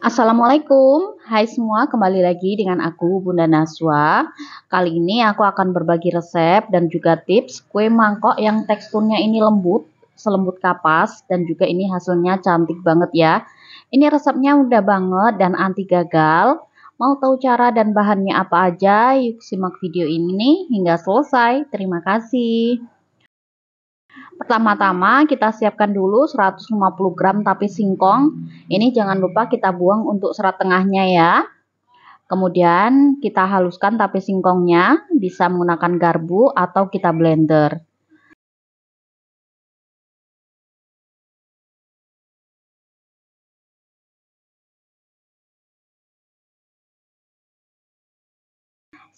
Assalamualaikum, hai semua kembali lagi dengan aku Bunda Naswa Kali ini aku akan berbagi resep dan juga tips kue mangkok yang teksturnya ini lembut, selembut kapas dan juga ini hasilnya cantik banget ya Ini resepnya mudah banget dan anti gagal Mau tahu cara dan bahannya apa aja? Yuk simak video ini hingga selesai. Terima kasih. Pertama-tama kita siapkan dulu 150 gram tape singkong. Ini jangan lupa kita buang untuk serat tengahnya ya. Kemudian kita haluskan tape singkongnya, bisa menggunakan garbu atau kita blender.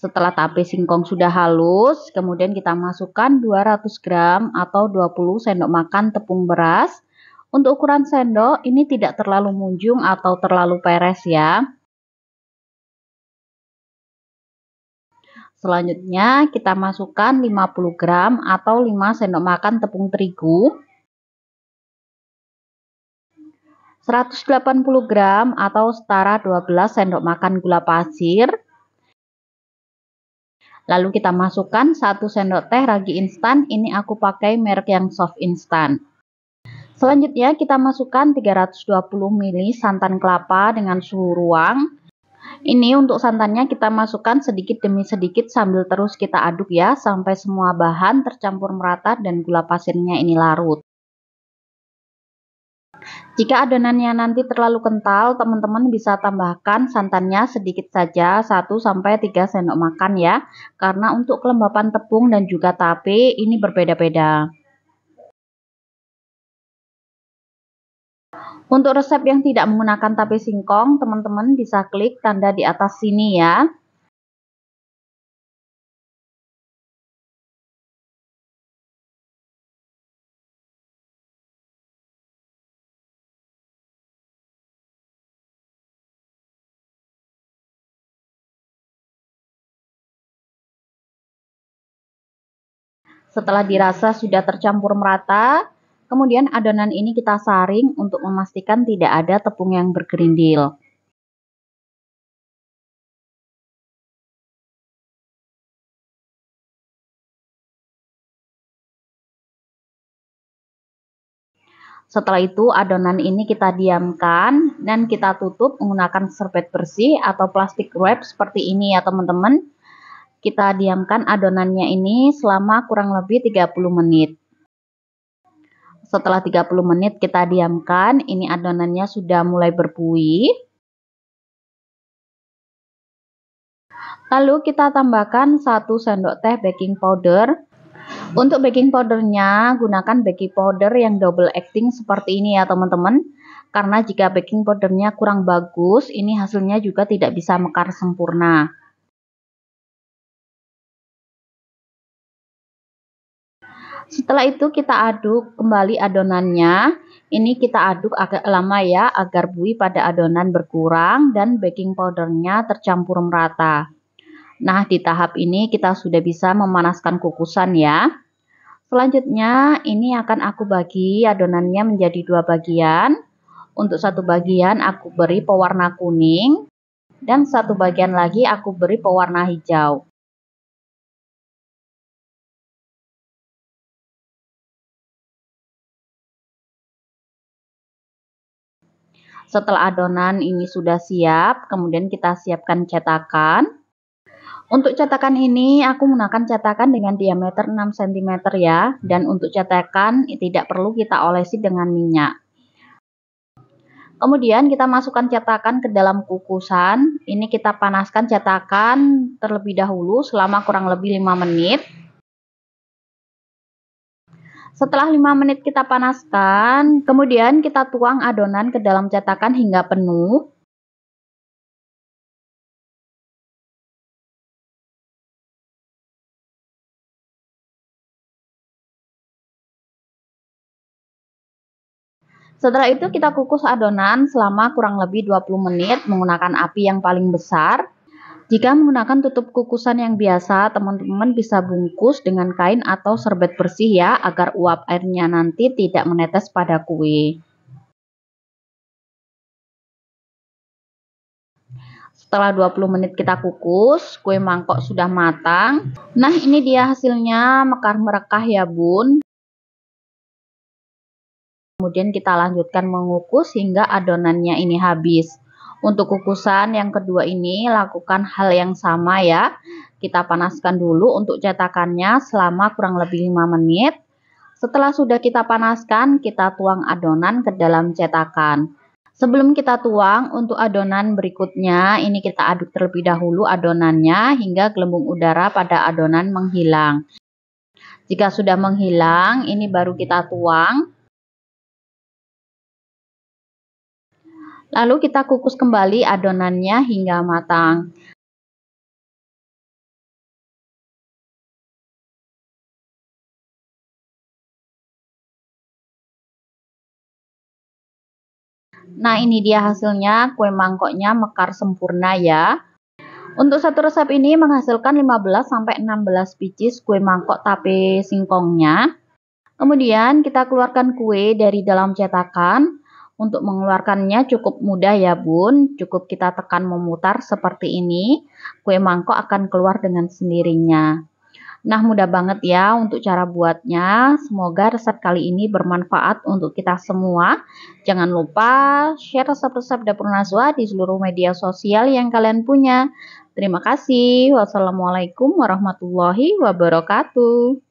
Setelah tape singkong sudah halus, kemudian kita masukkan 200 gram atau 20 sendok makan tepung beras. Untuk ukuran sendok, ini tidak terlalu munjung atau terlalu peres ya. Selanjutnya, kita masukkan 50 gram atau 5 sendok makan tepung terigu. 180 gram atau setara 12 sendok makan gula pasir Lalu kita masukkan 1 sendok teh ragi instan, ini aku pakai merek yang soft instan. Selanjutnya kita masukkan 320 ml santan kelapa dengan suhu ruang. Ini untuk santannya kita masukkan sedikit demi sedikit sambil terus kita aduk ya sampai semua bahan tercampur merata dan gula pasirnya ini larut. Jika adonannya nanti terlalu kental, teman-teman bisa tambahkan santannya sedikit saja, 1 sampai 3 sendok makan ya. Karena untuk kelembapan tepung dan juga tape ini berbeda-beda. Untuk resep yang tidak menggunakan tape singkong, teman-teman bisa klik tanda di atas sini ya. Setelah dirasa sudah tercampur merata, kemudian adonan ini kita saring untuk memastikan tidak ada tepung yang bergerindil. Setelah itu adonan ini kita diamkan dan kita tutup menggunakan serbet bersih atau plastik wrap seperti ini ya teman-teman. Kita diamkan adonannya ini selama kurang lebih 30 menit. Setelah 30 menit kita diamkan, ini adonannya sudah mulai berbuih. Lalu kita tambahkan 1 sendok teh baking powder. Untuk baking powdernya gunakan baking powder yang double acting seperti ini ya teman-teman. Karena jika baking powdernya kurang bagus, ini hasilnya juga tidak bisa mekar sempurna. Setelah itu kita aduk kembali adonannya. Ini kita aduk agak lama ya agar buih pada adonan berkurang dan baking powdernya tercampur merata. Nah, di tahap ini kita sudah bisa memanaskan kukusan ya. Selanjutnya, ini akan aku bagi adonannya menjadi dua bagian. Untuk satu bagian aku beri pewarna kuning dan satu bagian lagi aku beri pewarna hijau. Setelah adonan ini sudah siap, kemudian kita siapkan cetakan. Untuk cetakan ini aku menggunakan cetakan dengan diameter 6 cm ya dan untuk cetakan tidak perlu kita olesi dengan minyak. Kemudian kita masukkan cetakan ke dalam kukusan. Ini kita panaskan cetakan terlebih dahulu selama kurang lebih 5 menit. Setelah 5 menit kita panaskan, kemudian kita tuang adonan ke dalam cetakan hingga penuh. Setelah itu kita kukus adonan selama kurang lebih 20 menit menggunakan api yang paling besar. Jika menggunakan tutup kukusan yang biasa, teman-teman bisa bungkus dengan kain atau serbet bersih ya, agar uap airnya nanti tidak menetes pada kue. Setelah 20 menit kita kukus, kue mangkok sudah matang. Nah, ini dia hasilnya mekar merekah ya, Bun. Kemudian kita lanjutkan mengukus hingga adonannya ini habis. Untuk kukusan yang kedua ini lakukan hal yang sama ya. Kita panaskan dulu untuk cetakannya selama kurang lebih 5 menit. Setelah sudah kita panaskan, kita tuang adonan ke dalam cetakan. Sebelum kita tuang, untuk adonan berikutnya, ini kita aduk terlebih dahulu adonannya hingga gelembung udara pada adonan menghilang. Jika sudah menghilang, ini baru kita tuang Lalu kita kukus kembali adonannya hingga matang. Nah ini dia hasilnya kue mangkoknya mekar sempurna ya. Untuk satu resep ini menghasilkan 15-16 biji kue mangkok tape singkongnya. Kemudian kita keluarkan kue dari dalam cetakan. Untuk mengeluarkannya cukup mudah ya bun, cukup kita tekan memutar seperti ini, kue mangkok akan keluar dengan sendirinya. Nah mudah banget ya untuk cara buatnya, semoga resep kali ini bermanfaat untuk kita semua. Jangan lupa share resep-resep dapur Nazwa di seluruh media sosial yang kalian punya. Terima kasih, wassalamualaikum warahmatullahi wabarakatuh.